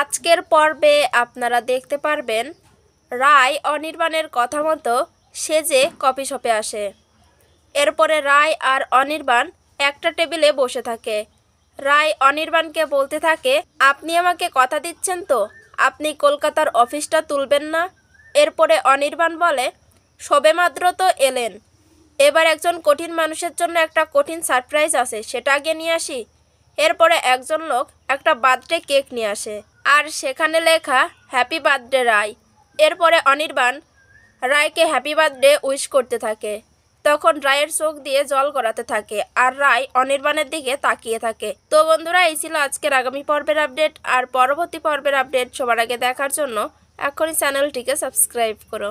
আজকের পর্বে আপনারা দেখতে পারবেন রায় অনির্বাণের কথা মতো সেজে কপি শপে আসে এরপরে রায় আর অনির্বাণ একটা টেবিলে বসে থাকে রায় অনির্বাণকে বলতে থাকে আপনি আমাকে কথা দিচ্ছেন তো আপনি কলকাতার অফিসটা তুলবেন না এরপরে অনির্বাণ বলে সবেমাত্র তো এলেন এবার একজন কঠিন মানুষের জন্য একটা কঠিন সারপ্রাইজ আছে সেটা আগে নিয়ে আসি এরপরে একজন লোক একটা বার্থডে কেক নিয়ে আসে আর সেখানে লেখা হ্যাপি বার্থডে রায় এরপরে অনির্বাণ রায়কে হ্যাপি বার্থডে উইশ করতে থাকে তখন রায়ের চোখ দিয়ে জল গড়াতে থাকে আর রায় অনির্বাণের দিকে তাকিয়ে থাকে তো বন্ধুরা এই ছিল আজকের আগামী পর্বের আপডেট আর পরবর্তী পর্বের আপডেট সবার আগে দেখার জন্য এখনই চ্যানেলটিকে সাবস্ক্রাইব করো